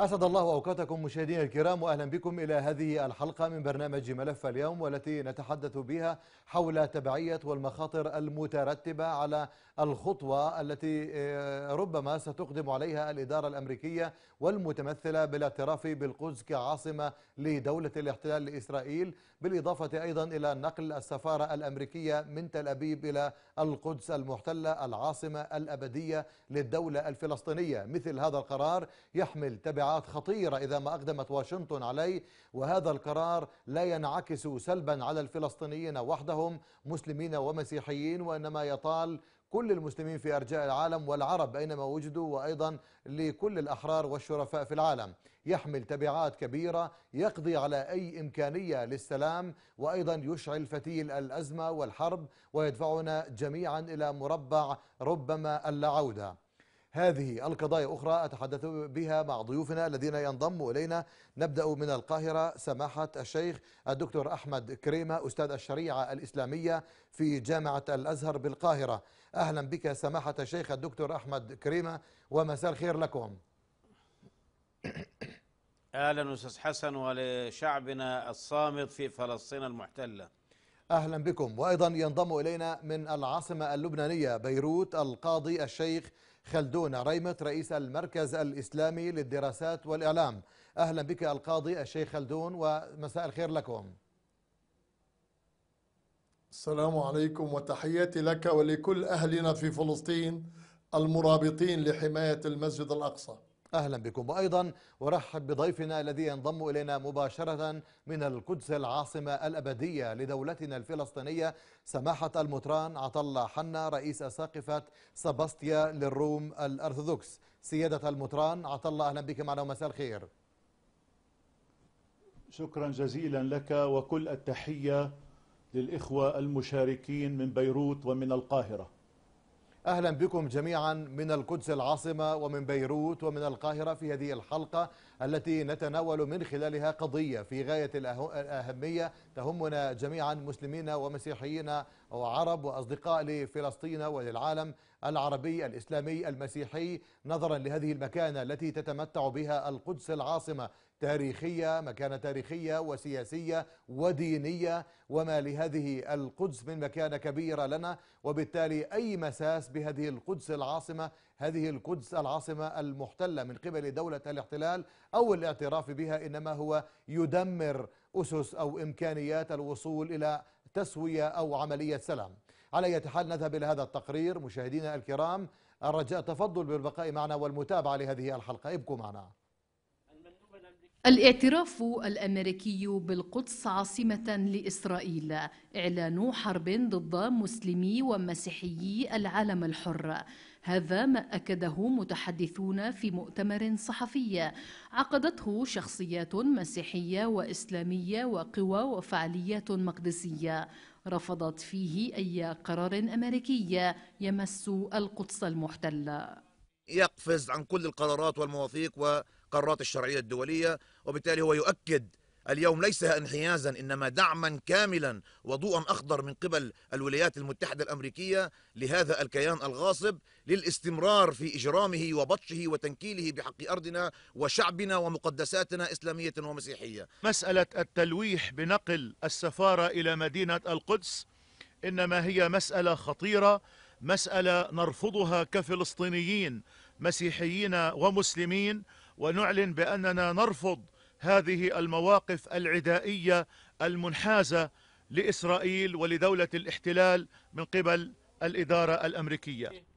أسعد الله أوقاتكم مشاهدينا الكرام وأهلا بكم إلى هذه الحلقة من برنامج ملف اليوم والتي نتحدث بها حول تبعية والمخاطر المترتبة على الخطوة التي آه، ربما ستقدم عليها الإدارة الأمريكية والمتمثلة بالاعتراف بالقدس كعاصمة لدولة الاحتلال لإسرائيل بالإضافة أيضا إلى نقل السفارة الأمريكية من تل أبيب إلى القدس المحتلة العاصمة الأبدية للدولة الفلسطينية مثل هذا القرار يحمل تبعات خطيرة إذا ما أقدمت واشنطن عليه وهذا القرار لا ينعكس سلبا على الفلسطينيين وحدهم مسلمين ومسيحيين وإنما يطال كل المسلمين في أرجاء العالم والعرب أينما وجدوا وأيضا لكل الأحرار والشرفاء في العالم يحمل تبعات كبيرة يقضي على أي إمكانية للسلام وأيضا يشعل فتيل الأزمة والحرب ويدفعنا جميعا إلى مربع ربما اللعودة هذه القضايا أخرى أتحدث بها مع ضيوفنا الذين ينضموا إلينا نبدأ من القاهرة سماحة الشيخ الدكتور أحمد كريمة أستاذ الشريعة الإسلامية في جامعة الأزهر بالقاهرة أهلا بك سماحة الشيخ الدكتور أحمد كريمة ومساء الخير لكم أهلا أستاذ حسن ولشعبنا الصامت في فلسطين المحتلة أهلا بكم وأيضا ينضم إلينا من العاصمة اللبنانية بيروت القاضي الشيخ خلدون ريمت رئيس المركز الإسلامي للدراسات والإعلام أهلا بك القاضي الشيخ خلدون ومساء الخير لكم السلام عليكم وتحياتي لك ولكل أهلنا في فلسطين المرابطين لحماية المسجد الأقصى أهلا بكم وأيضا ورحب بضيفنا الذي ينضم إلينا مباشرة من القدس العاصمة الأبدية لدولتنا الفلسطينية سماحة المطران عطلة حنا رئيس اساقفه سباستيا للروم الأرثوذكس سيادة المطران عطلة أهلا بك معنا ومساء الخير شكرا جزيلا لك وكل التحية للإخوة المشاركين من بيروت ومن القاهرة أهلا بكم جميعا من القدس العاصمة ومن بيروت ومن القاهرة في هذه الحلقة التي نتناول من خلالها قضية في غاية الأهمية تهمنا جميعا مسلمين ومسيحيين وعرب وأصدقاء لفلسطين وللعالم العربي الإسلامي المسيحي نظرا لهذه المكانة التي تتمتع بها القدس العاصمة تاريخية مكانة تاريخية وسياسية ودينية وما لهذه القدس من مكانة كبيرة لنا وبالتالي أي مساس بهذه القدس العاصمة هذه القدس العاصمة المحتلة من قبل دولة الاحتلال أو الاعتراف بها إنما هو يدمر أسس أو إمكانيات الوصول إلى تسوية أو عملية سلام على أي حال نذهب إلى هذا التقرير مشاهدينا الكرام الرجاء تفضل بالبقاء معنا والمتابعة لهذه الحلقة ابقوا معنا الاعتراف الامريكي بالقدس عاصمه لاسرائيل اعلان حرب ضد مسلمي ومسيحيي العالم الحر هذا ما اكده متحدثون في مؤتمر صحفي عقدته شخصيات مسيحيه واسلاميه وقوى وفعاليات مقدسيه رفضت فيه اي قرار امريكي يمس القدس المحتله يقفز عن كل القرارات والمواثيق و قرارات الشرعية الدولية وبالتالي هو يؤكد اليوم ليس انحيازا انما دعما كاملا وضوءا اخضر من قبل الولايات المتحده الامريكيه لهذا الكيان الغاصب للاستمرار في اجرامه وبطشه وتنكيله بحق ارضنا وشعبنا ومقدساتنا اسلاميه ومسيحيه. مساله التلويح بنقل السفاره الى مدينه القدس انما هي مساله خطيره، مساله نرفضها كفلسطينيين مسيحيين ومسلمين ونعلن بأننا نرفض هذه المواقف العدائية المنحازة لإسرائيل ولدولة الاحتلال من قبل الإدارة الأمريكية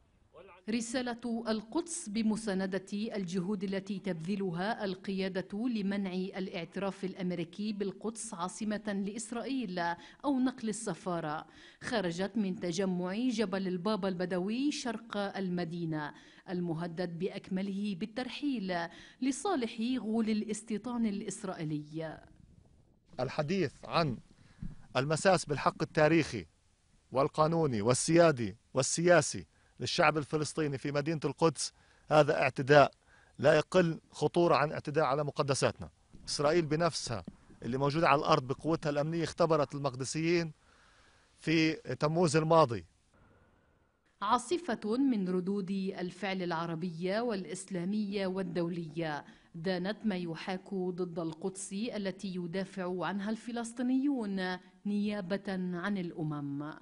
رسالة القدس بمساندة الجهود التي تبذلها القيادة لمنع الاعتراف الأمريكي بالقدس عاصمة لإسرائيل أو نقل السفارة خرجت من تجمع جبل البابا البدوي شرق المدينة المهدد بأكمله بالترحيل لصالح غول الاستيطان الإسرائيلي الحديث عن المساس بالحق التاريخي والقانوني والسيادي والسياسي للشعب الفلسطيني في مدينة القدس هذا اعتداء لا يقل خطورة عن اعتداء على مقدساتنا إسرائيل بنفسها اللي موجودة على الأرض بقوتها الأمنية اختبرت المقدسيين في تموز الماضي عاصفة من ردود الفعل العربية والإسلامية والدولية دانت ما يحاك ضد القدس التي يدافع عنها الفلسطينيون نيابة عن الأمم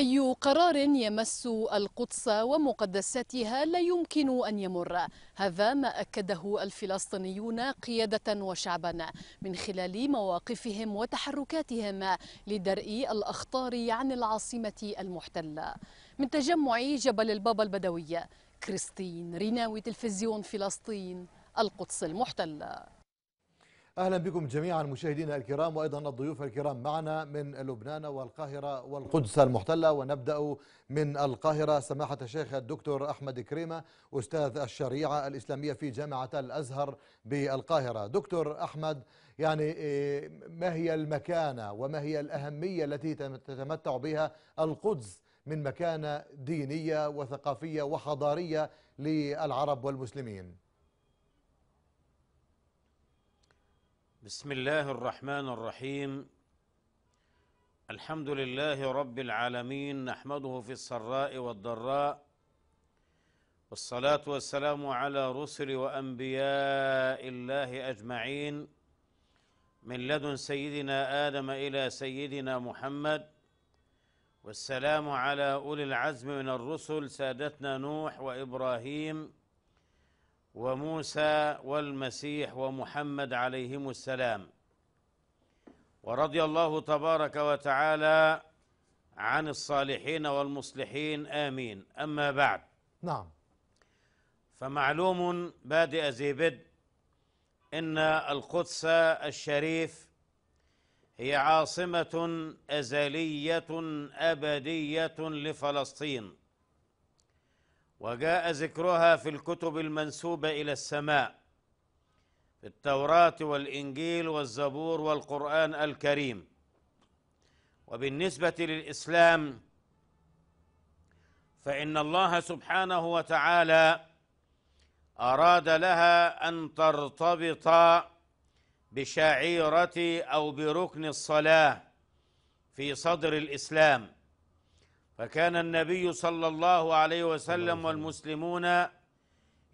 أي قرار يمس القدس ومقدساتها لا يمكن أن يمر هذا ما أكده الفلسطينيون قيادة وشعبا من خلال مواقفهم وتحركاتهم لدرء الأخطار عن العاصمة المحتلة من تجمع جبل البابا البدوية كريستين ريناوي تلفزيون فلسطين القدس المحتله أهلا بكم جميعا مشاهدينا الكرام وأيضا الضيوف الكرام معنا من لبنان والقاهرة والقدس المحتلة ونبدأ من القاهرة سماحة الشيخ الدكتور أحمد كريمة أستاذ الشريعة الإسلامية في جامعة الأزهر بالقاهرة دكتور أحمد يعني إيه، ما هي المكانة وما هي الأهمية التي تتمتع بها القدس من مكانة دينية وثقافية وحضارية للعرب والمسلمين بسم الله الرحمن الرحيم الحمد لله رب العالمين نحمده في السراء والضراء والصلاه والسلام على رسل وانبياء الله اجمعين من لدن سيدنا ادم الى سيدنا محمد والسلام على اولي العزم من الرسل سادتنا نوح وابراهيم وموسى والمسيح ومحمد عليهم السلام ورضي الله تبارك وتعالى عن الصالحين والمصلحين امين اما بعد نعم فمعلوم بادئ ذي بدء ان القدس الشريف هي عاصمه ازليه ابديه لفلسطين وجاء ذكرها في الكتب المنسوبه الى السماء في التوراه والانجيل والزبور والقران الكريم وبالنسبه للاسلام فان الله سبحانه وتعالى اراد لها ان ترتبط بشعيره او بركن الصلاه في صدر الاسلام فكان النبي صلى الله عليه وسلم والمسلمون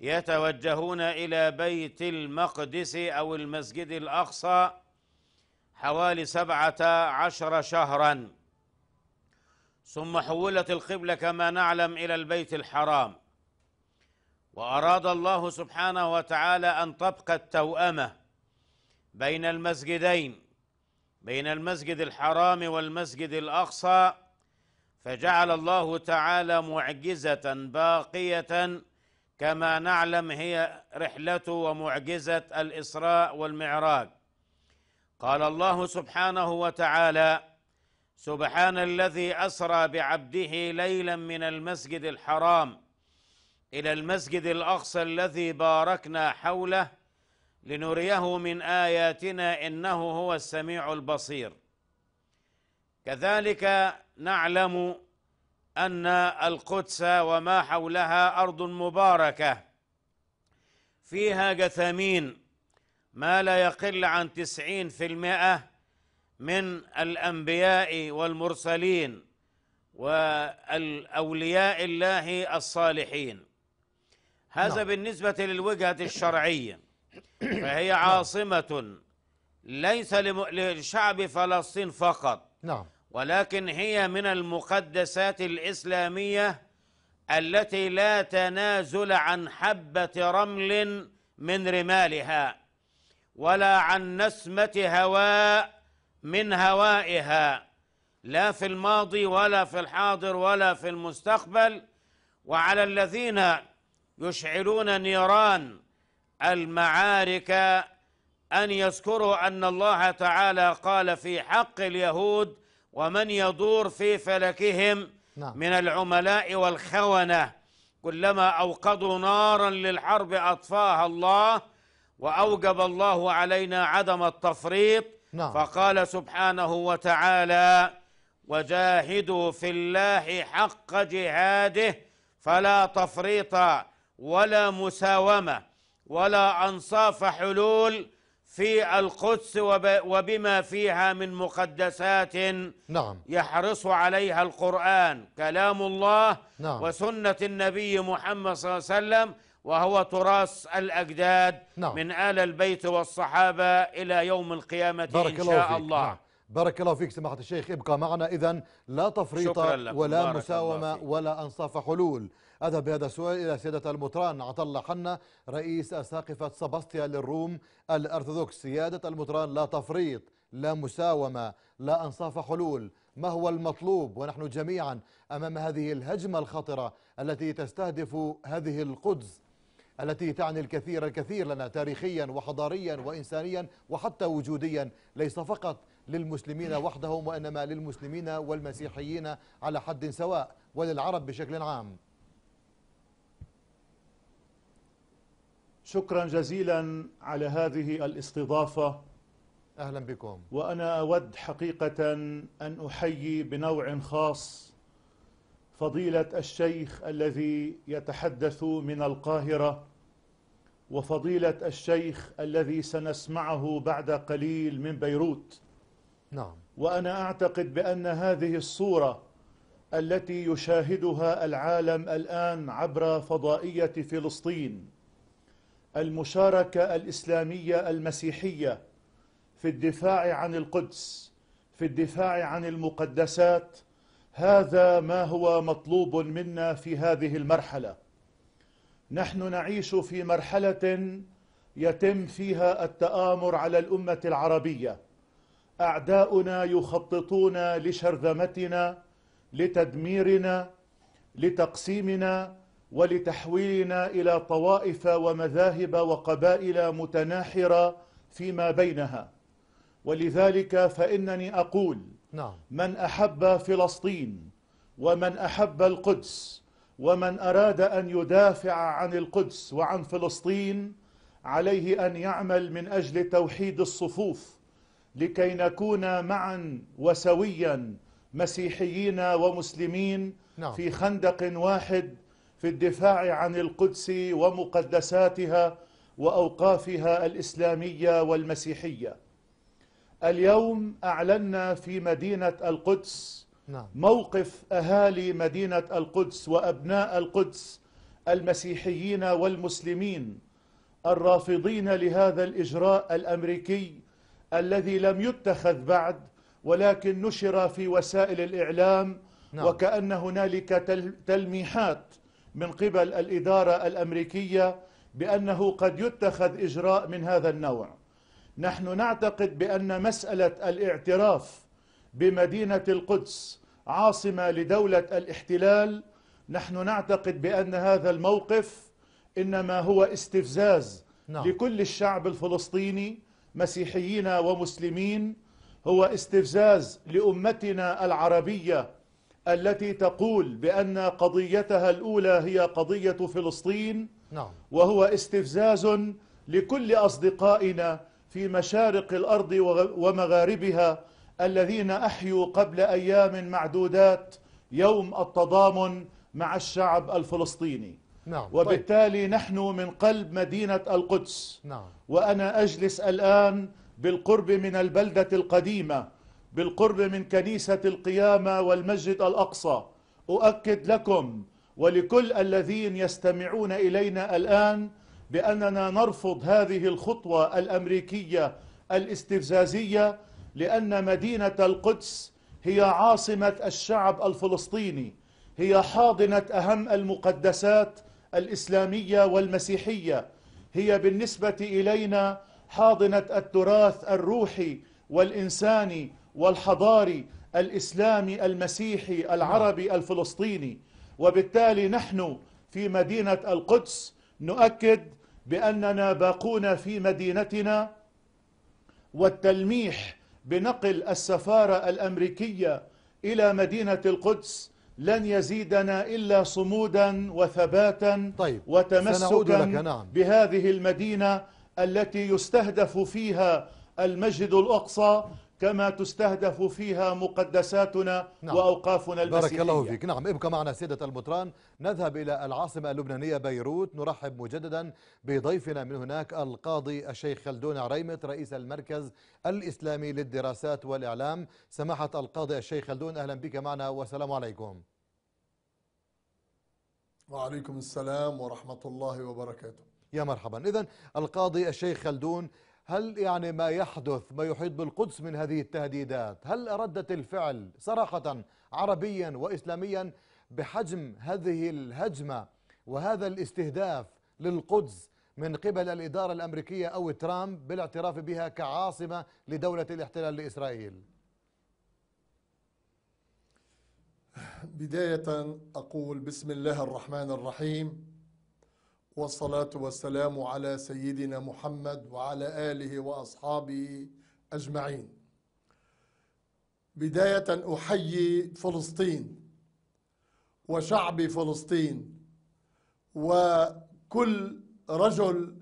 يتوجهون إلى بيت المقدس أو المسجد الأقصى حوالي سبعة عشر شهرا ثم حولت القبلة كما نعلم إلى البيت الحرام وأراد الله سبحانه وتعالى أن تبقى التوأمة بين المسجدين بين المسجد الحرام والمسجد الأقصى فجعل الله تعالى معجزه باقيه كما نعلم هي رحلته ومعجزه الاسراء والمعراج قال الله سبحانه وتعالى سبحان الذي اسرى بعبده ليلا من المسجد الحرام الى المسجد الاقصى الذي باركنا حوله لنريه من اياتنا انه هو السميع البصير كذلك نعلم ان القدس وما حولها ارض مباركه فيها جثامين ما لا يقل عن تسعين في المائه من الانبياء والمرسلين والاولياء الله الصالحين هذا نعم. بالنسبه للوجهه الشرعيه فهي عاصمه ليس لشعب فلسطين فقط نعم ولكن هي من المقدسات الإسلامية التي لا تنازل عن حبة رمل من رمالها ولا عن نسمة هواء من هوائها لا في الماضي ولا في الحاضر ولا في المستقبل وعلى الذين يشعلون نيران المعارك أن يذكروا أن الله تعالى قال في حق اليهود ومن يدور في فلكهم نعم. من العملاء والخونة كلما أوقدوا نارا للحرب أطفاها الله وأوجب الله علينا عدم التفريط نعم. فقال سبحانه وتعالى وجاهدوا في الله حق جهاده فلا تفريط ولا مساومة ولا أنصاف حلول في القدس وبما فيها من مقدسات نعم يحرص عليها القرآن كلام الله نعم وسنة النبي محمد صلى الله عليه وسلم وهو تراث الأجداد نعم من آل البيت والصحابة إلى يوم القيامة إن شاء الله, الله. نعم بارك الله فيك سماحة الشيخ ابقى معنا إذا لا تفريط ولا مساومة ولا أنصاف حلول أذهب بهذا السؤال إلى سيادة المطران عطل حنا رئيس أساقفة سباستيا للروم الأرثوذكس سيادة المطران لا تفريط لا مساومة لا أنصاف حلول ما هو المطلوب ونحن جميعا أمام هذه الهجمة الخطرة التي تستهدف هذه القدس التي تعني الكثير الكثير لنا تاريخيا وحضاريا وإنسانيا وحتى وجوديا ليس فقط للمسلمين وحدهم وإنما للمسلمين والمسيحيين على حد سواء وللعرب بشكل عام شكرا جزيلا على هذه الاستضافة أهلا بكم وأنا أود حقيقة أن أحيي بنوع خاص فضيلة الشيخ الذي يتحدث من القاهرة وفضيلة الشيخ الذي سنسمعه بعد قليل من بيروت نعم وأنا أعتقد بأن هذه الصورة التي يشاهدها العالم الآن عبر فضائية فلسطين المشاركة الإسلامية المسيحية في الدفاع عن القدس في الدفاع عن المقدسات هذا ما هو مطلوب منا في هذه المرحلة نحن نعيش في مرحلة يتم فيها التآمر على الأمة العربية اعداؤنا يخططون لشرذمتنا لتدميرنا لتقسيمنا ولتحويلنا الى طوائف ومذاهب وقبائل متناحره فيما بينها ولذلك فانني اقول نعم. من احب فلسطين ومن احب القدس ومن اراد ان يدافع عن القدس وعن فلسطين عليه ان يعمل من اجل توحيد الصفوف لكي نكون معا وسويا مسيحيين ومسلمين نعم. في خندق واحد في الدفاع عن القدس ومقدساتها وأوقافها الإسلامية والمسيحية اليوم أعلنا في مدينة القدس نعم. موقف أهالي مدينة القدس وأبناء القدس المسيحيين والمسلمين الرافضين لهذا الإجراء الأمريكي الذي لم يتخذ بعد ولكن نشر في وسائل الإعلام نعم. وكأن هنالك تلميحات من قبل الإدارة الأمريكية بأنه قد يتخذ إجراء من هذا النوع نحن نعتقد بأن مسألة الاعتراف بمدينة القدس عاصمة لدولة الاحتلال نحن نعتقد بأن هذا الموقف إنما هو استفزاز نعم. لكل الشعب الفلسطيني مسيحيين ومسلمين هو استفزاز لأمتنا العربية التي تقول بأن قضيتها الأولى هي قضية فلسطين نعم. وهو استفزاز لكل أصدقائنا في مشارق الأرض ومغاربها الذين أحيوا قبل أيام معدودات يوم التضامن مع الشعب الفلسطيني نعم طيب. وبالتالي طيب. نحن من قلب مدينة القدس نعم وأنا أجلس الآن بالقرب من البلدة القديمة بالقرب من كنيسة القيامة والمسجد الأقصى أؤكد لكم ولكل الذين يستمعون إلينا الآن بأننا نرفض هذه الخطوة الأمريكية الاستفزازية لأن مدينة القدس هي عاصمة الشعب الفلسطيني هي حاضنة أهم المقدسات الإسلامية والمسيحية هي بالنسبة إلينا حاضنة التراث الروحي والإنساني والحضاري الإسلامي المسيحي العربي الفلسطيني وبالتالي نحن في مدينة القدس نؤكد بأننا باقون في مدينتنا والتلميح بنقل السفارة الأمريكية إلى مدينة القدس لن يزيدنا إلا صمودا وثباتا طيب وتمسكا نعم. بهذه المدينة التي يستهدف فيها المسجد الأقصى كما تستهدف فيها مقدساتنا نعم. وأوقافنا المسيحية بارك الله فيك نعم ابقى معنا سيدة المطران نذهب إلى العاصمة اللبنانية بيروت نرحب مجددا بضيفنا من هناك القاضي الشيخ خلدون عريمت رئيس المركز الإسلامي للدراسات والإعلام سماحة القاضي الشيخ خلدون أهلا بك معنا والسلام عليكم وعليكم السلام ورحمة الله وبركاته يا مرحبا إذا القاضي الشيخ خلدون هل يعني ما يحدث ما يحيط بالقدس من هذه التهديدات هل ردت الفعل صراحة عربيا وإسلاميا بحجم هذه الهجمة وهذا الاستهداف للقدس من قبل الإدارة الأمريكية أو ترامب بالاعتراف بها كعاصمة لدولة الاحتلال لإسرائيل بداية أقول بسم الله الرحمن الرحيم والصلاة والسلام على سيدنا محمد وعلى آله وأصحابه أجمعين بداية أحيي فلسطين وشعب فلسطين وكل رجل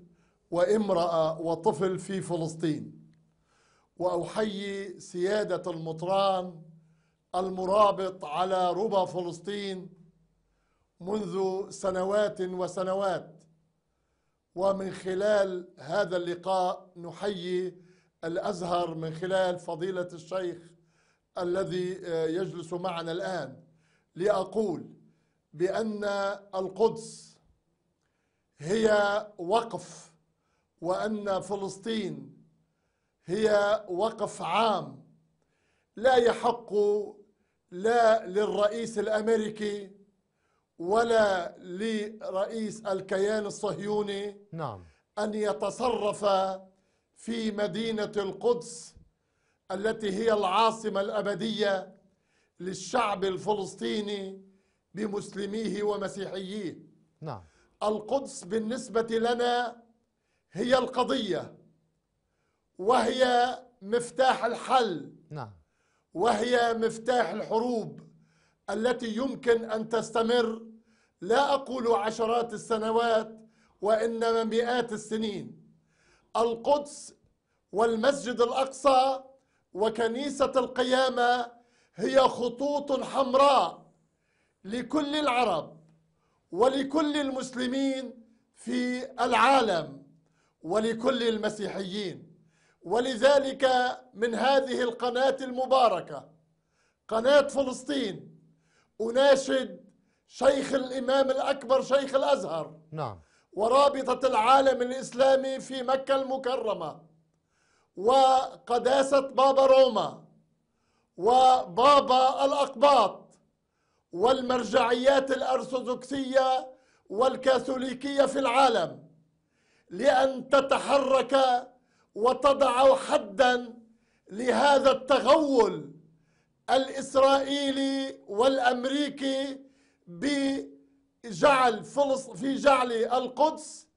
وامرأة وطفل في فلسطين وأحيي سيادة المطران المرابط على ربى فلسطين منذ سنوات وسنوات ومن خلال هذا اللقاء نحيي الازهر من خلال فضيله الشيخ الذي آه، يجلس معنا الان لاقول بان القدس هي وقف وان فلسطين هي وقف عام لا يحق لا للرئيس الامريكي ولا لرئيس الكيان الصهيوني نعم أن يتصرف في مدينة القدس التي هي العاصمة الأبدية للشعب الفلسطيني بمسلميه ومسيحييه نعم القدس بالنسبة لنا هي القضية وهي مفتاح الحل نعم وهي مفتاح الحروب التي يمكن أن تستمر لا أقول عشرات السنوات وإنما مئات السنين القدس والمسجد الأقصى وكنيسة القيامة هي خطوط حمراء لكل العرب ولكل المسلمين في العالم ولكل المسيحيين ولذلك من هذه القناة المباركة قناة فلسطين أناشد شيخ الإمام الأكبر شيخ الأزهر نعم ورابطة العالم الإسلامي في مكة المكرمة وقداسة بابا روما وبابا الأقباط والمرجعيات الأرثوذكسية والكاثوليكية في العالم لأن تتحرك وتضع حدا لهذا التغول الإسرائيلي والأمريكي بجعل فلسط في جعل القدس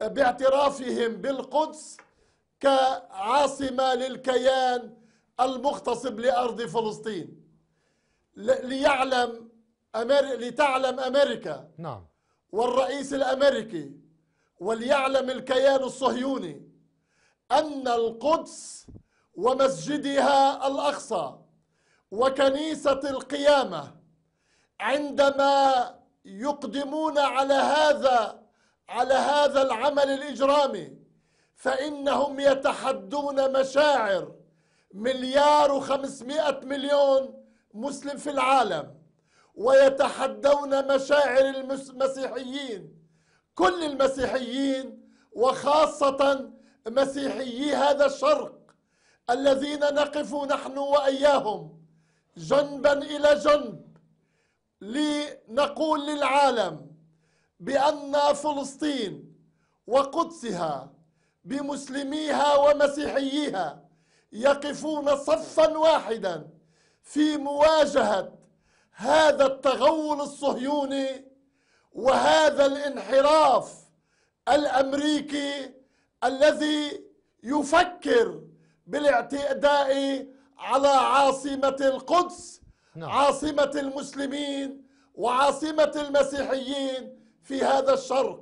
باعترافهم بالقدس كعاصمة للكيان المغتصب لأرض فلسطين ليعلم أمر... لتعلم أمريكا نعم والرئيس الأمريكي وليعلم الكيان الصهيوني أن القدس ومسجدها الأقصى وكنيسة القيامة عندما يقدمون على هذا على هذا العمل الإجرامي فإنهم يتحدون مشاعر مليار وخمسمائة مليون مسلم في العالم ويتحدون مشاعر المسيحيين كل المسيحيين وخاصة مسيحيي هذا الشرق الذين نقف نحن وإياهم جنبا الى جنب لنقول للعالم بان فلسطين وقدسها بمسلميها ومسيحييها يقفون صفا واحدا في مواجهه هذا التغول الصهيوني وهذا الانحراف الامريكي الذي يفكر بالاعتداء على عاصمة القدس نعم. عاصمة المسلمين وعاصمة المسيحيين في هذا الشرق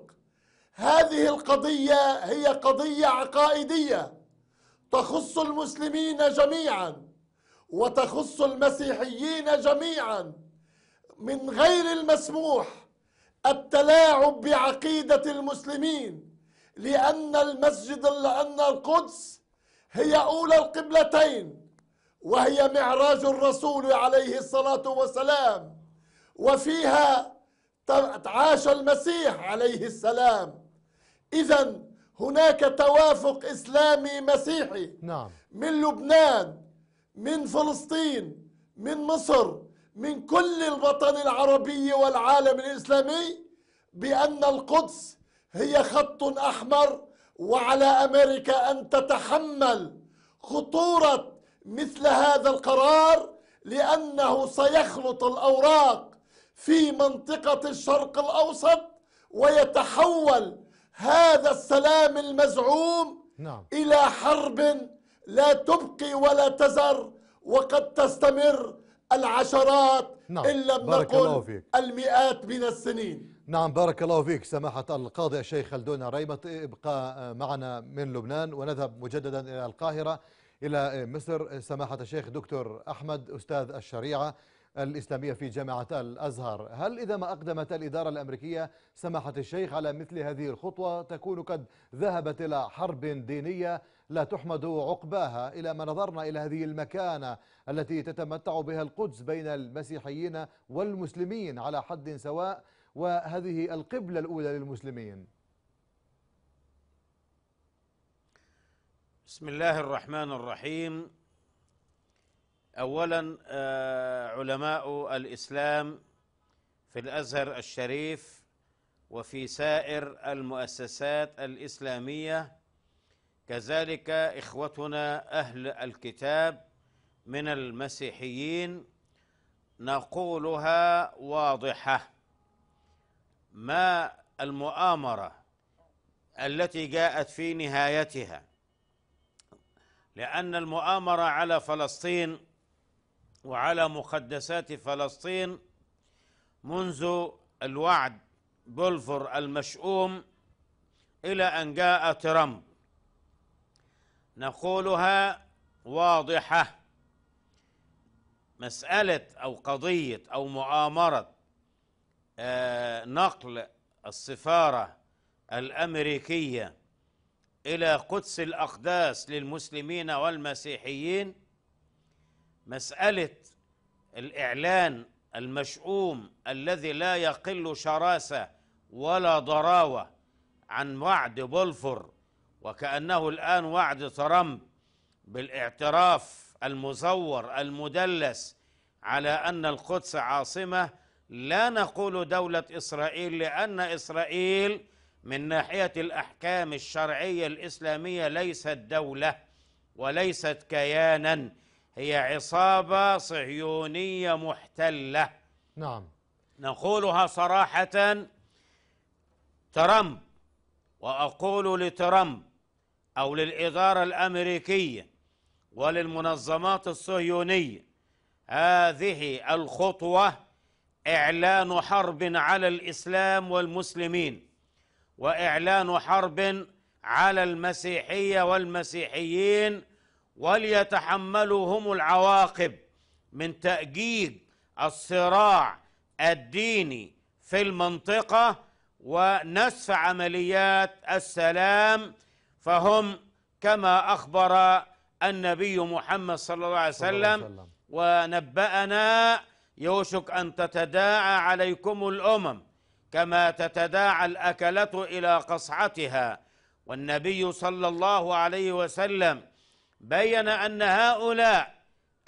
هذه القضية هي قضية عقائدية تخص المسلمين جميعا وتخص المسيحيين جميعا من غير المسموح التلاعب بعقيدة المسلمين لأن المسجد لأن القدس هي أولى القبلتين وهي معراج الرسول عليه الصلاه والسلام وفيها عاش المسيح عليه السلام اذا هناك توافق اسلامي مسيحي نعم من لبنان من فلسطين من مصر من كل الوطن العربي والعالم الاسلامي بان القدس هي خط احمر وعلى امريكا ان تتحمل خطوره مثل هذا القرار لأنه سيخلط الأوراق في منطقة الشرق الأوسط ويتحول هذا السلام المزعوم نعم. إلى حرب لا تبقي ولا تزر وقد تستمر العشرات نعم. إن لم نقل المئات من السنين نعم بارك الله فيك سماحة القاضي الشيخ خلدون ريمة ابقى معنا من لبنان ونذهب مجددا إلى القاهرة إلى مصر سماحة الشيخ دكتور أحمد أستاذ الشريعة الإسلامية في جامعة الأزهر هل إذا ما أقدمت الإدارة الأمريكية سماحة الشيخ على مثل هذه الخطوة تكون قد ذهبت إلى حرب دينية لا تحمد عقباها إلى ما نظرنا إلى هذه المكانة التي تتمتع بها القدس بين المسيحيين والمسلمين على حد سواء وهذه القبلة الأولى للمسلمين بسم الله الرحمن الرحيم اولا آه، علماء الاسلام في الازهر الشريف وفي سائر المؤسسات الاسلاميه كذلك اخوتنا اهل الكتاب من المسيحيين نقولها واضحه ما المؤامره التي جاءت في نهايتها لأن المؤامرة على فلسطين وعلى مقدسات فلسطين منذ الوعد بولفر المشؤوم إلى أن جاء ترامب نقولها واضحة مسألة أو قضية أو مؤامرة آه، نقل السفارة الأمريكية الى قدس الاقداس للمسلمين والمسيحيين مساله الاعلان المشؤوم الذي لا يقل شراسه ولا ضراوه عن وعد بولفور وكانه الان وعد ترامب بالاعتراف المزور المدلس على ان القدس عاصمه لا نقول دوله اسرائيل لان اسرائيل من ناحية الأحكام الشرعية الإسلامية ليست دولة وليست كيانا هي عصابة صهيونية محتلة نعم نقولها صراحة ترامب وأقول لترامب أو للإدارة الأمريكية وللمنظمات الصهيونية هذه الخطوة إعلان حرب على الإسلام والمسلمين واعلان حرب على المسيحيه والمسيحيين وليتحملوا هم العواقب من تاجيج الصراع الديني في المنطقه ونسف عمليات السلام فهم كما اخبر النبي محمد صلى الله عليه وسلم ونبأنا يوشك أن تتداعى عليكم الأمم كما تتداعى الاكله الى قصعتها والنبي صلى الله عليه وسلم بين ان هؤلاء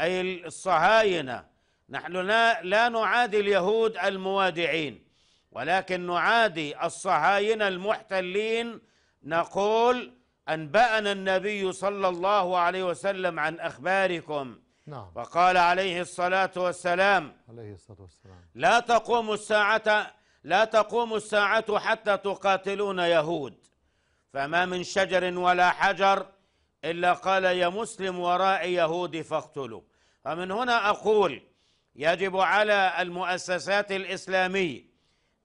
اي الصهاينه نحن لا, لا نعادي اليهود الموادعين ولكن نعادي الصهاينه المحتلين نقول انبانا النبي صلى الله عليه وسلم عن اخباركم نعم وقال عليه الصلاه والسلام عليه الصلاه والسلام لا تقوم الساعه لا تقوم الساعة حتى تقاتلون يهود فما من شجر ولا حجر إلا قال يا مسلم وراء يهودي فاقتلوا فمن هنا أقول يجب على المؤسسات الإسلامية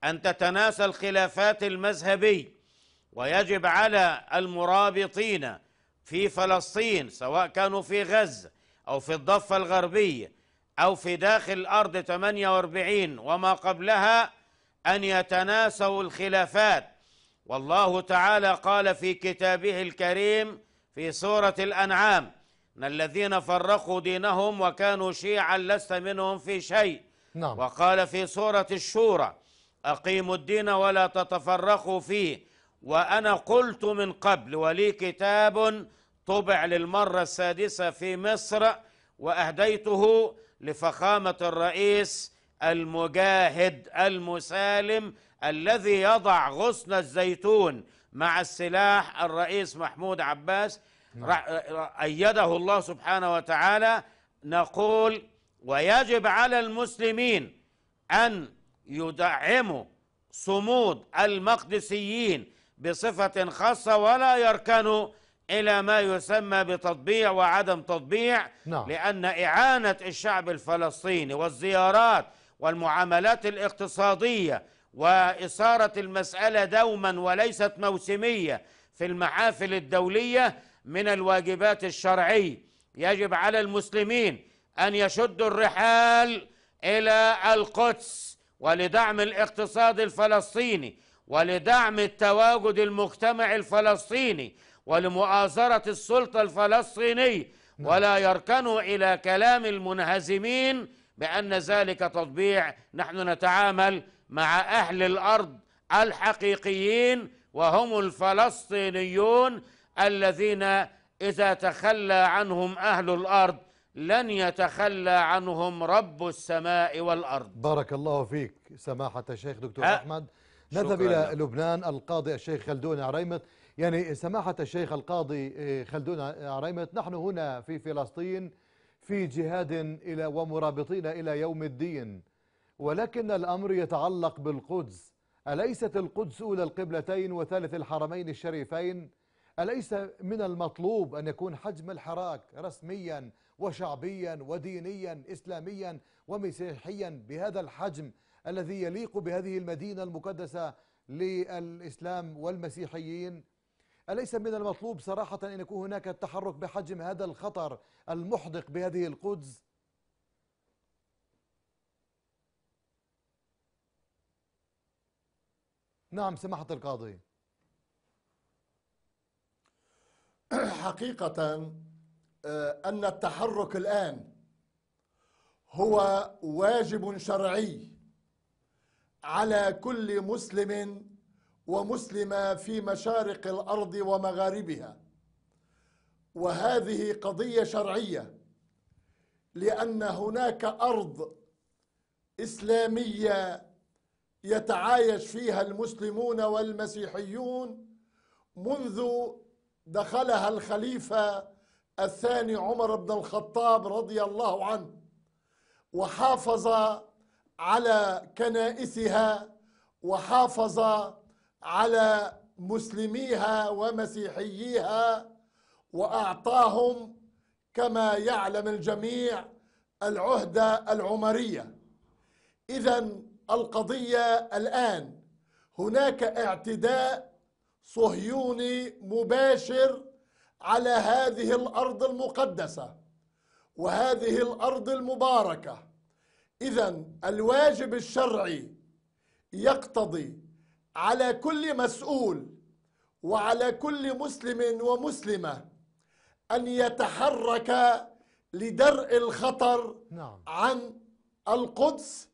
أن تتناسى الخلافات المذهبية ويجب على المرابطين في فلسطين سواء كانوا في غزة أو في الضفة الغربية أو في داخل أرض 48 وما قبلها أن يتناسوا الخلافات والله تعالى قال في كتابه الكريم في سورة الأنعام إن الذين فرقوا دينهم وكانوا شيعا لست منهم في شيء نعم. وقال في سورة الشورى أقيموا الدين ولا تتفرقوا فيه وأنا قلت من قبل ولي كتاب طبع للمرة السادسة في مصر وأهديته لفخامة الرئيس المجاهد المسالم الذي يضع غصن الزيتون مع السلاح الرئيس محمود عباس نعم. أيده الله سبحانه وتعالى نقول ويجب على المسلمين أن يدعموا صمود المقدسيين بصفة خاصة ولا يركنوا إلى ما يسمى بتطبيع وعدم تطبيع نعم. لأن إعانة الشعب الفلسطيني والزيارات والمعاملات الاقتصاديه واثاره المساله دوما وليست موسميه في المحافل الدوليه من الواجبات الشرعيه يجب على المسلمين ان يشدوا الرحال الى القدس ولدعم الاقتصاد الفلسطيني ولدعم التواجد المجتمع الفلسطيني ولمؤازره السلطه الفلسطينيه نعم. ولا يركنوا الى كلام المنهزمين بأن ذلك تطبيع نحن نتعامل مع أهل الأرض الحقيقيين وهم الفلسطينيون الذين إذا تخلى عنهم أهل الأرض لن يتخلى عنهم رب السماء والأرض بارك الله فيك سماحة الشيخ دكتور أه أحمد نذهب إلى لبنان القاضي الشيخ خلدون عريمت يعني سماحة الشيخ القاضي آه، خلدون عريمت نحن هنا في فلسطين في جهاد إلى ومرابطين إلى يوم الدين ولكن الأمر يتعلق بالقدس أليست القدس أولى القبلتين وثالث الحرمين الشريفين أليس من المطلوب أن يكون حجم الحراك رسميا وشعبيا ودينيا إسلاميا ومسيحيا بهذا الحجم الذي يليق بهذه المدينة المقدسة للإسلام والمسيحيين أليس من المطلوب صراحة أن يكون هناك تحرك بحجم هذا الخطر المحدق بهذه القدس؟ نعم سماحة القاضي حقيقة آه، أن التحرك الآن هو واجب شرعي على كل مسلم ومسلمة في مشارق الأرض ومغاربها وهذه قضية شرعية لأن هناك أرض إسلامية يتعايش فيها المسلمون والمسيحيون منذ دخلها الخليفة الثاني عمر بن الخطاب رضي الله عنه وحافظ على كنائسها وحافظ على مسلميها ومسيحييها واعطاهم كما يعلم الجميع العهده العمريه اذا القضيه الان هناك اعتداء صهيوني مباشر على هذه الارض المقدسه وهذه الارض المباركه اذا الواجب الشرعي يقتضي على كل مسؤول وعلى كل مسلم ومسلمة أن يتحرك لدرء الخطر نعم. عن القدس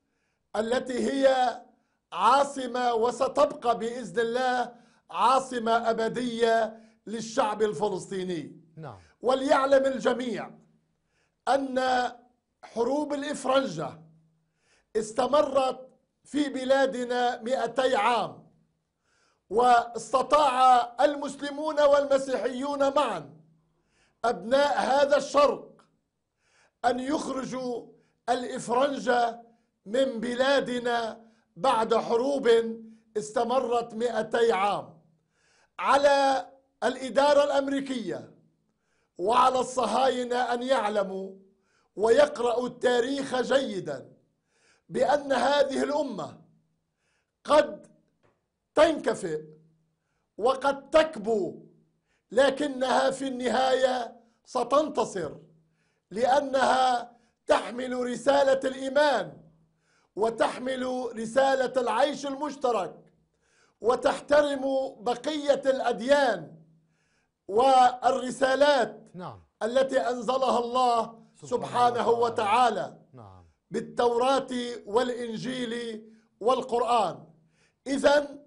التي هي عاصمة وستبقى بإذن الله عاصمة أبدية للشعب الفلسطيني نعم. وليعلم الجميع أن حروب الإفرنجة استمرت في بلادنا 200 عام واستطاع المسلمون والمسيحيون معا أبناء هذا الشرق أن يخرجوا الإفرنجة من بلادنا بعد حروب استمرت 200 عام على الإدارة الأمريكية وعلى الصهاينة أن يعلموا ويقرأوا التاريخ جيدا بأن هذه الأمة قد تنكفئ طيب وقد تكبو لكنها في النهايه ستنتصر لانها تحمل رساله الايمان وتحمل رساله العيش المشترك وتحترم بقيه الاديان والرسالات نعم. التي انزلها الله سبحانه وتعالى نعم. بالتوراه والانجيل والقران اذا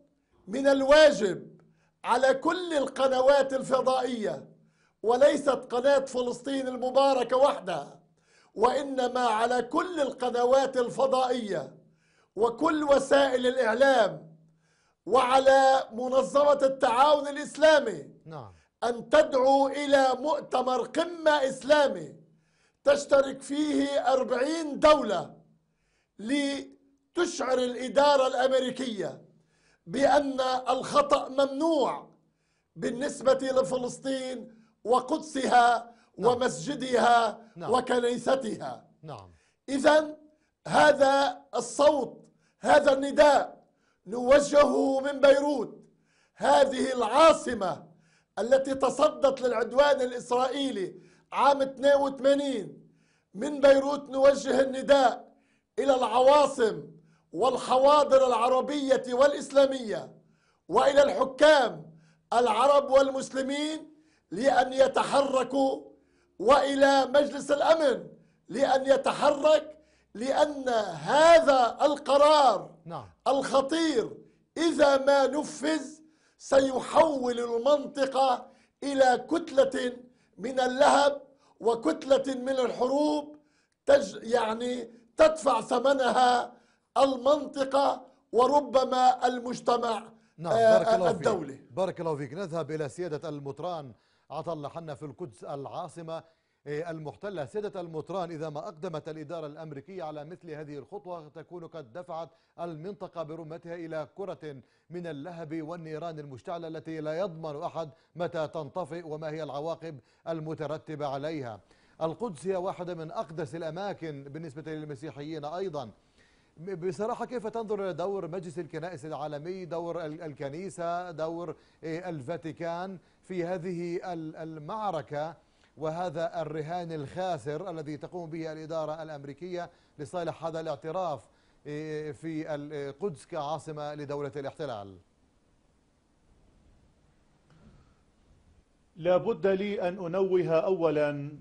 من الواجب على كل القنوات الفضائية وليست قناة فلسطين المباركة وحدها وإنما على كل القنوات الفضائية وكل وسائل الإعلام وعلى منظمة التعاون الإسلامي نعم. أن تدعو إلى مؤتمر قمة إسلامي تشترك فيه أربعين دولة لتشعر الإدارة الأمريكية بأن الخطأ ممنوع بالنسبة لفلسطين وقدسها نعم. ومسجدها نعم. وكنيستها نعم إذا هذا الصوت هذا النداء نوجهه من بيروت هذه العاصمة التي تصدت للعدوان الإسرائيلي عام 82 من بيروت نوجه النداء إلى العواصم والحواضر العربية والإسلامية وإلى الحكام العرب والمسلمين لأن يتحركوا وإلى مجلس الأمن لأن يتحرك لأن هذا القرار نعم. الخطير إذا ما نفذ سيحول المنطقة إلى كتلة من اللهب وكتلة من الحروب تج يعني تدفع ثمنها المنطقة وربما المجتمع نعم آه، بارك آه، الله الدولي فيك. بارك الله فيك نذهب إلى سيادة المطران عطل حنا في القدس العاصمة آه، المحتلة سيادة المطران إذا ما أقدمت الإدارة الأمريكية على مثل هذه الخطوة تكون قد دفعت المنطقة برمتها إلى كرة من اللهب والنيران المشتعلة التي لا يضمن أحد متى تنطفئ وما هي العواقب المترتبة عليها القدس هي واحدة من أقدس الأماكن بالنسبة للمسيحيين أيضا بصراحة كيف تنظر إلى دور مجلس الكنائس العالمي دور الكنيسة دور إيه، الفاتيكان في هذه المعركة وهذا الرهان الخاسر الذي تقوم به الإدارة الأمريكية لصالح هذا الاعتراف إيه، في القدس كعاصمة لدولة الاحتلال لا بد لي أن أنوه أولا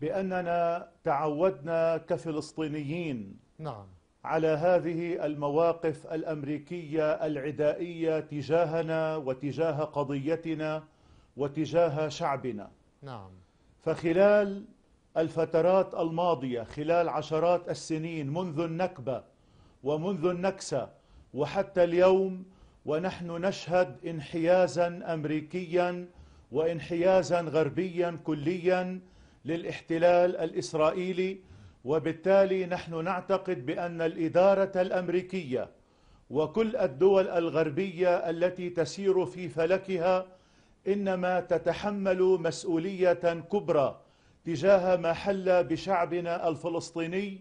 بأننا تعودنا كفلسطينيين نعم على هذه المواقف الأمريكية العدائية تجاهنا وتجاه قضيتنا وتجاه شعبنا نعم فخلال الفترات الماضية خلال عشرات السنين منذ النكبة ومنذ النكسة وحتى اليوم ونحن نشهد انحيازا أمريكيا وانحيازا غربيا كليا للاحتلال الإسرائيلي وبالتالي نحن نعتقد بأن الإدارة الأمريكية وكل الدول الغربية التي تسير في فلكها إنما تتحمل مسؤولية كبرى تجاه ما حل بشعبنا الفلسطيني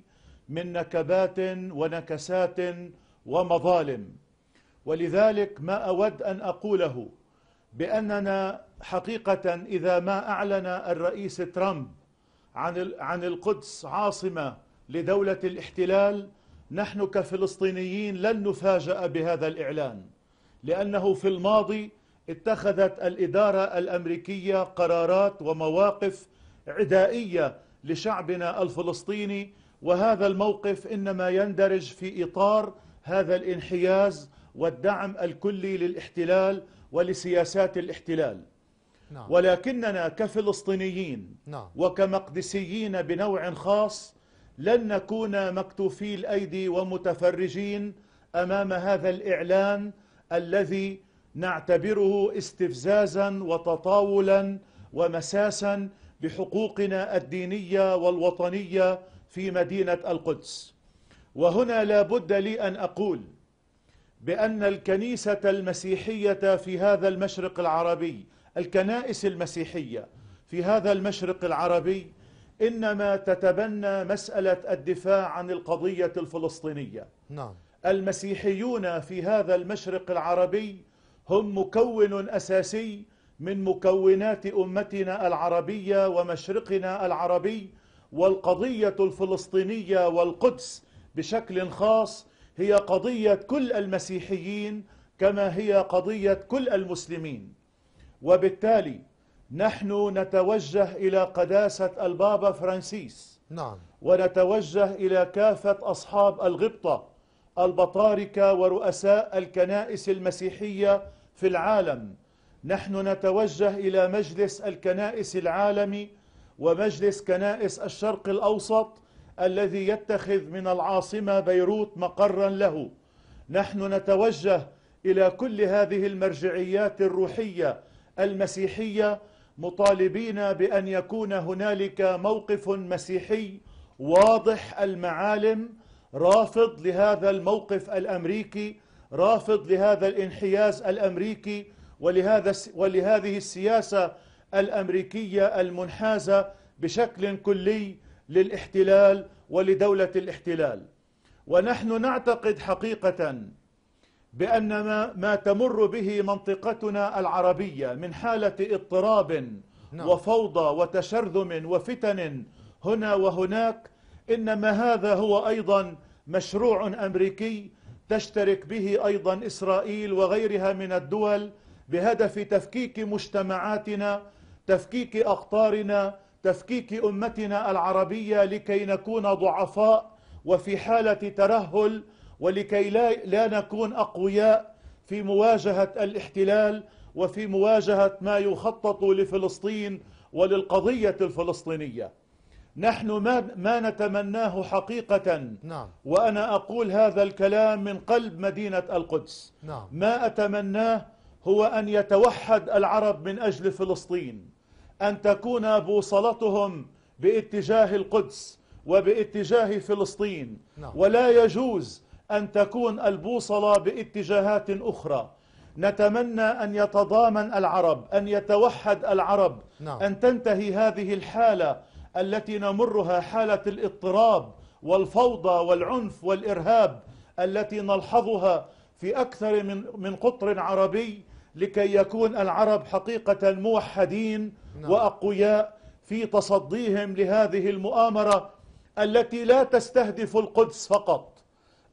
من نكبات ونكسات ومظالم ولذلك ما أود أن أقوله بأننا حقيقة إذا ما أعلن الرئيس ترامب عن عن القدس عاصمة لدولة الاحتلال نحن كفلسطينيين لن نفاجأ بهذا الإعلان لأنه في الماضي اتخذت الإدارة الأمريكية قرارات ومواقف عدائية لشعبنا الفلسطيني وهذا الموقف إنما يندرج في إطار هذا الانحياز والدعم الكلي للاحتلال ولسياسات الاحتلال نعم. ولكننا كفلسطينيين نعم. وكمقدسيين بنوع خاص لن نكون مكتوفي الأيدي ومتفرجين أمام هذا الإعلان الذي نعتبره استفزازا وتطاولا ومساسا بحقوقنا الدينية والوطنية في مدينة القدس وهنا لا بد لي أن أقول بأن الكنيسة المسيحية في هذا المشرق العربي الكنائس المسيحية في هذا المشرق العربي إنما تتبنى مسألة الدفاع عن القضية الفلسطينية نعم المسيحيون في هذا المشرق العربي هم مكون أساسي من مكونات أمتنا العربية ومشرقنا العربي والقضية الفلسطينية والقدس بشكل خاص هي قضية كل المسيحيين كما هي قضية كل المسلمين وبالتالي نحن نتوجه إلى قداسة البابا فرانسيس نعم ونتوجه إلى كافة أصحاب الغبطة البطاركة ورؤساء الكنائس المسيحية في العالم نحن نتوجه إلى مجلس الكنائس العالمي ومجلس كنائس الشرق الأوسط الذي يتخذ من العاصمة بيروت مقرا له نحن نتوجه إلى كل هذه المرجعيات الروحية المسيحيه مطالبين بان يكون هنالك موقف مسيحي واضح المعالم رافض لهذا الموقف الامريكي رافض لهذا الانحياز الامريكي ولهذا ولهذه السياسه الامريكيه المنحازه بشكل كلي للاحتلال ولدوله الاحتلال ونحن نعتقد حقيقه بأن ما, ما تمر به منطقتنا العربية من حالة اضطراب نعم. وفوضى وتشرذم وفتن هنا وهناك إنما هذا هو أيضا مشروع أمريكي تشترك به أيضا إسرائيل وغيرها من الدول بهدف تفكيك مجتمعاتنا تفكيك أقطارنا تفكيك أمتنا العربية لكي نكون ضعفاء وفي حالة ترهل ولكي لا, لا نكون أقوياء في مواجهة الاحتلال وفي مواجهة ما يخطط لفلسطين وللقضية الفلسطينية نحن ما, ما نتمناه حقيقة نعم. وأنا أقول هذا الكلام من قلب مدينة القدس نعم. ما أتمناه هو أن يتوحد العرب من أجل فلسطين أن تكون بوصلتهم باتجاه القدس وباتجاه فلسطين نعم. ولا يجوز أن تكون البوصلة باتجاهات أخرى نتمنى أن يتضامن العرب أن يتوحد العرب نعم. أن تنتهي هذه الحالة التي نمرها حالة الاضطراب والفوضى والعنف والإرهاب التي نلحظها في أكثر من, من قطر عربي لكي يكون العرب حقيقة موحدين نعم. وأقوياء في تصديهم لهذه المؤامرة التي لا تستهدف القدس فقط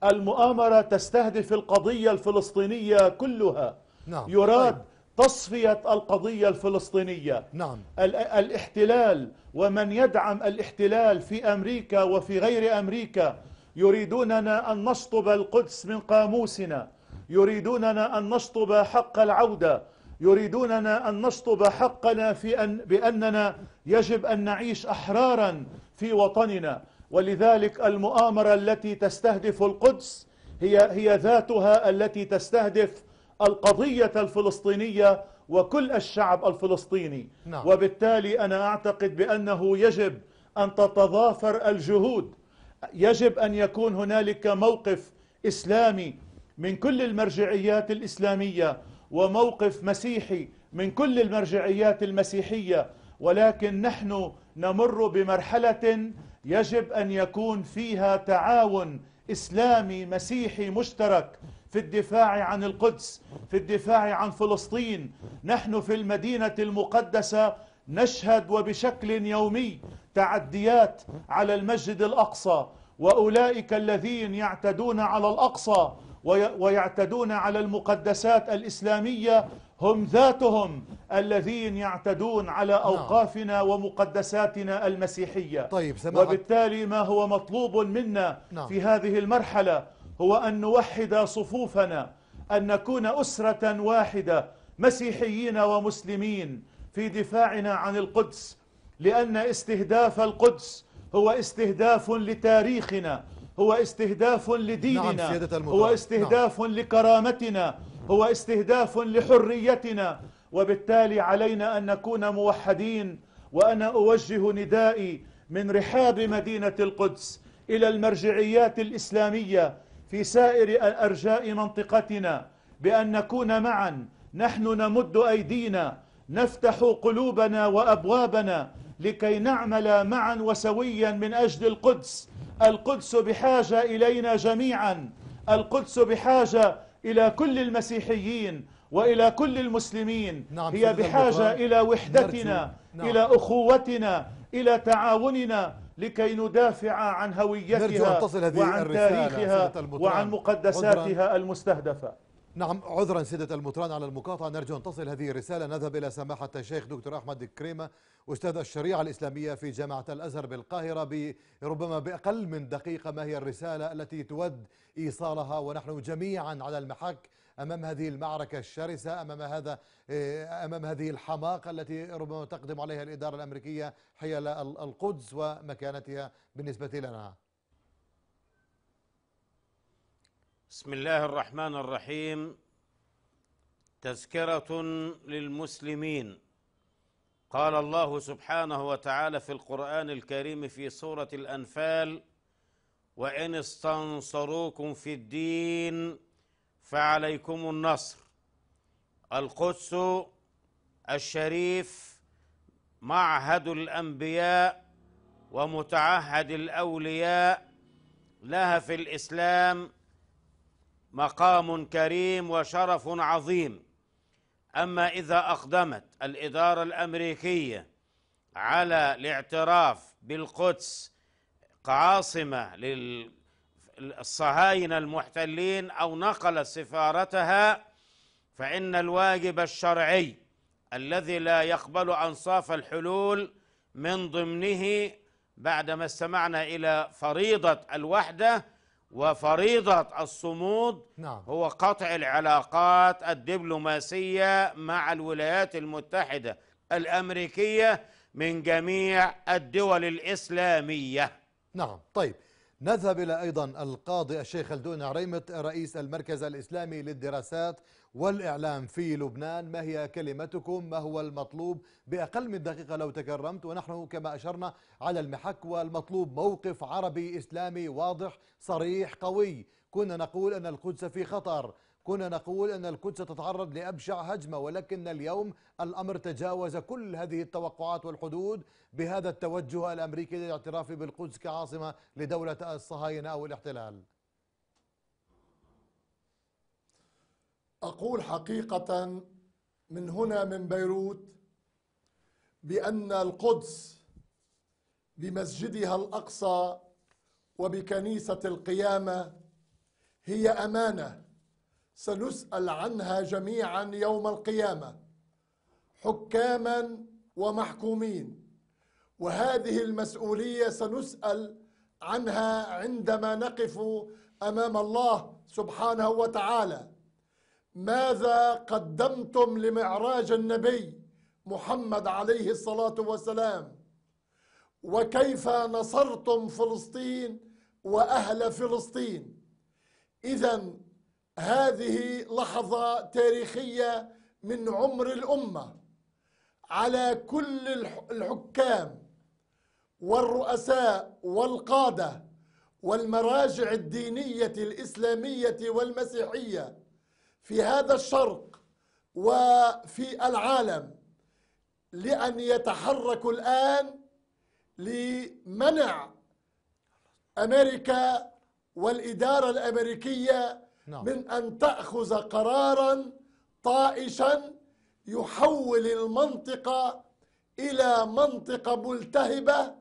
المؤامرة تستهدف القضية الفلسطينية كلها نعم. يراد طيب. تصفية القضية الفلسطينية نعم. ال الاحتلال ومن يدعم الاحتلال في أمريكا وفي غير أمريكا يريدوننا أن نشطب القدس من قاموسنا يريدوننا أن نشطب حق العودة يريدوننا أن نشطب حقنا في أن بأننا يجب أن نعيش أحرارا في وطننا ولذلك المؤامرة التي تستهدف القدس هي هي ذاتها التي تستهدف القضية الفلسطينية وكل الشعب الفلسطيني نعم. وبالتالي أنا أعتقد بأنه يجب أن تتضافر الجهود يجب أن يكون هنالك موقف إسلامي من كل المرجعيات الإسلامية وموقف مسيحي من كل المرجعيات المسيحية ولكن نحن نمر بمرحلة يجب أن يكون فيها تعاون إسلامي مسيحي مشترك في الدفاع عن القدس في الدفاع عن فلسطين نحن في المدينة المقدسة نشهد وبشكل يومي تعديات على المسجد الأقصى وأولئك الذين يعتدون على الأقصى ويعتدون على المقدسات الإسلامية هم ذاتهم الذين يعتدون على نعم. أوقافنا ومقدساتنا المسيحية طيب وبالتالي ما هو مطلوب منا نعم. في هذه المرحلة هو أن نوحد صفوفنا أن نكون أسرة واحدة مسيحيين ومسلمين في دفاعنا عن القدس لأن استهداف القدس هو استهداف لتاريخنا هو استهداف لديننا نعم هو استهداف نعم. لكرامتنا هو استهداف لحريتنا وبالتالي علينا أن نكون موحدين وأنا أوجه ندائي من رحاب مدينة القدس إلى المرجعيات الإسلامية في سائر أرجاء منطقتنا بأن نكون معا نحن نمد أيدينا نفتح قلوبنا وأبوابنا لكي نعمل معا وسويا من أجل القدس القدس بحاجة إلينا جميعا القدس بحاجة إلى كل المسيحيين وإلى كل المسلمين نعم هي بحاجة إلى وحدتنا نعم. إلى أخوتنا إلى تعاوننا لكي ندافع عن هويتها وعن تاريخها وعن مقدساتها المستهدفة نعم عذرا سيدة المطران على المقاطعة نرجو أن تصل هذه الرسالة نذهب إلى سماحة الشيخ دكتور أحمد كريمة أستاذ الشريعة الإسلامية في جامعة الأزهر بالقاهرة ربما بأقل من دقيقة ما هي الرسالة التي تود إيصالها ونحن جميعا على المحك أمام هذه المعركة الشرسة أمام هذا آه، أمام هذه الحماقة التي ربما تقدم عليها الإدارة الأمريكية حيال القدس ومكانتها بالنسبة لنا بسم الله الرحمن الرحيم تذكره للمسلمين قال الله سبحانه وتعالى في القران الكريم في سوره الانفال وان استنصروكم في الدين فعليكم النصر القدس الشريف معهد الانبياء ومتعهد الاولياء لها في الاسلام مقام كريم وشرف عظيم اما اذا اقدمت الاداره الامريكيه على الاعتراف بالقدس كعاصمه للصهاينه المحتلين او نقلت سفارتها فان الواجب الشرعي الذي لا يقبل انصاف الحلول من ضمنه بعدما استمعنا الى فريضه الوحده وفريضة الصمود نعم. هو قطع العلاقات الدبلوماسية مع الولايات المتحدة الأمريكية من جميع الدول الإسلامية نعم طيب نذهب إلى أيضا القاضي الشيخ خلدون عريمة رئيس المركز الإسلامي للدراسات والإعلام في لبنان ما هي كلمتكم ما هو المطلوب بأقل من دقيقة لو تكرمت ونحن كما أشرنا على المحك والمطلوب موقف عربي إسلامي واضح صريح قوي كنا نقول أن القدس في خطر كنا نقول أن القدس تتعرض لأبشع هجمة ولكن اليوم الأمر تجاوز كل هذه التوقعات والحدود بهذا التوجه الأمريكي للاعتراف بالقدس كعاصمة لدولة الصهاينة أو الاحتلال أقول حقيقة من هنا من بيروت بأن القدس بمسجدها الأقصى وبكنيسة القيامة هي أمانة سنسأل عنها جميعا يوم القيامة حكاما ومحكومين وهذه المسؤولية سنسأل عنها عندما نقف أمام الله سبحانه وتعالى ماذا قدمتم لمعراج النبي محمد عليه الصلاة والسلام وكيف نصرتم فلسطين وأهل فلسطين إذا هذه لحظة تاريخية من عمر الأمة على كل الحكام والرؤساء والقادة والمراجع الدينية الإسلامية والمسيحية في هذا الشرق وفي العالم لأن يتحركوا الآن لمنع أمريكا والإدارة الأمريكية نعم. من أن تأخذ قرارا طائشا يحول المنطقة إلى منطقة ملتهبة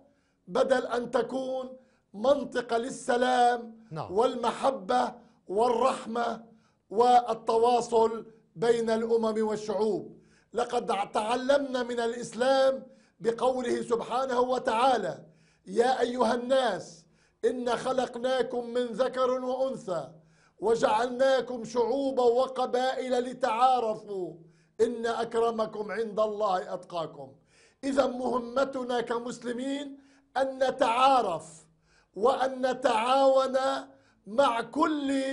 بدل أن تكون منطقة للسلام نعم. والمحبة والرحمة والتواصل بين الأمم والشعوب لقد تعلمنا من الإسلام بقوله سبحانه وتعالى يا أيها الناس إن خلقناكم من ذكر وأنثى وجعلناكم شعوبا وقبائل لتعارفوا إن أكرمكم عند الله أتقاكم إذا مهمتنا كمسلمين أن نتعارف وأن نتعاون مع كل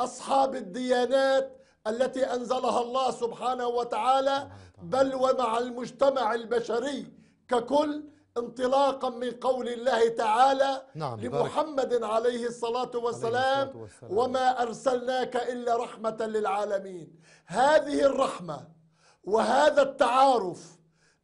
أصحاب الديانات التي أنزلها الله سبحانه وتعالى نعم، بل ومع المجتمع البشري ككل انطلاقا من قول الله تعالى نعم لمحمد عليه الصلاة والسلام, عليه الصلاة والسلام وما أرسلناك إلا رحمة للعالمين هذه الرحمة وهذا التعارف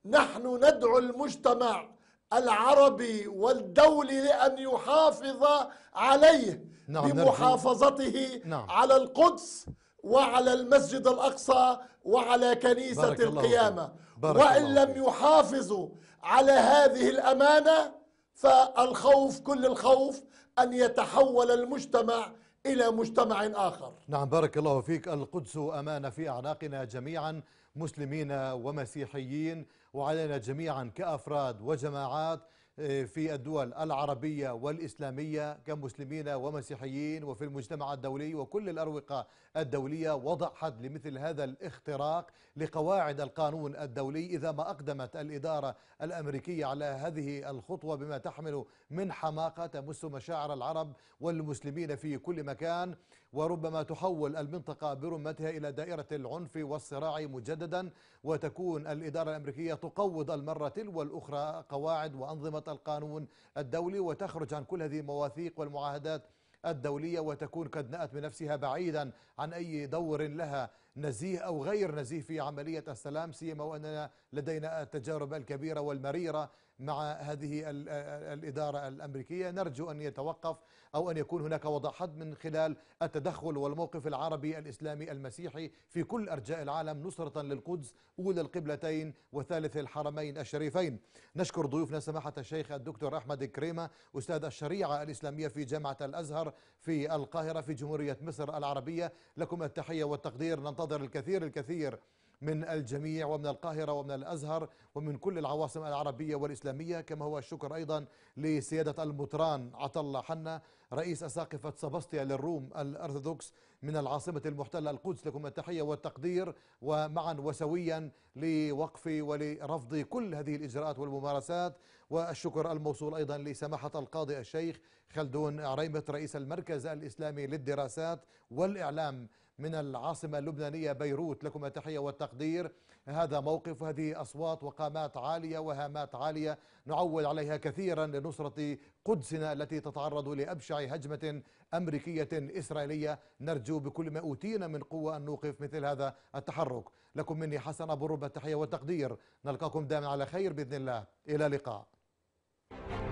نحن ندعو المجتمع العربي والدولي لأن يحافظ عليه نعم بمحافظته نعم. على القدس وعلى المسجد الأقصى وعلى كنيسة القيامة وإن لم يحافظوا على هذه الأمانة فالخوف كل الخوف أن يتحول المجتمع إلى مجتمع آخر نعم بارك الله فيك القدس أمانة في أعناقنا جميعا مسلمين ومسيحيين وعلينا جميعا كأفراد وجماعات في الدول العربية والإسلامية كمسلمين ومسيحيين وفي المجتمع الدولي وكل الأروقة الدولية وضع حد لمثل هذا الاختراق لقواعد القانون الدولي إذا ما أقدمت الإدارة الأمريكية على هذه الخطوة بما تحمل من حماقة تمس مشاعر العرب والمسلمين في كل مكان وربما تحول المنطقة برمتها إلى دائرة العنف والصراع مجددا وتكون الإدارة الأمريكية تقوض المرة تلو الأخرى قواعد وأنظمة القانون الدولي وتخرج عن كل هذه المواثيق والمعاهدات الدولية وتكون قد نأت بنفسها بعيدا عن أي دور لها نزيه أو غير نزيه في عملية السلام سيما وأننا لدينا التجارب الكبيرة والمريرة مع هذه الإدارة الأمريكية نرجو أن يتوقف أو أن يكون هناك وضع حد من خلال التدخل والموقف العربي الإسلامي المسيحي في كل أرجاء العالم نصرة للقدس أولى القبلتين وثالث الحرمين الشريفين نشكر ضيوفنا سماحة الشيخ الدكتور أحمد كريمة أستاذ الشريعة الإسلامية في جامعة الأزهر في القاهرة في جمهورية مصر العربية لكم التحية والتقدير ننتظر الكثير الكثير من الجميع ومن القاهرة ومن الأزهر ومن كل العواصم العربية والإسلامية كما هو الشكر أيضا لسيادة المطران عطلة حنا رئيس أساقفة سباستيا للروم الأرثوذكس من العاصمة المحتلة القدس لكم التحية والتقدير ومعا وسويا لوقف ولرفض كل هذه الإجراءات والممارسات والشكر الموصول أيضا لسماحة القاضي الشيخ خلدون عريمة رئيس المركز الإسلامي للدراسات والإعلام من العاصمة اللبنانية بيروت لكم التحية والتقدير هذا موقف وهذه أصوات وقامات عالية وهامات عالية نعول عليها كثيرا لنصرة قدسنا التي تتعرض لأبشع هجمة أمريكية إسرائيلية نرجو بكل ما أوتينا من قوة أن نوقف مثل هذا التحرك لكم مني حسن أبو التحية والتقدير نلقاكم دائما على خير بإذن الله إلى اللقاء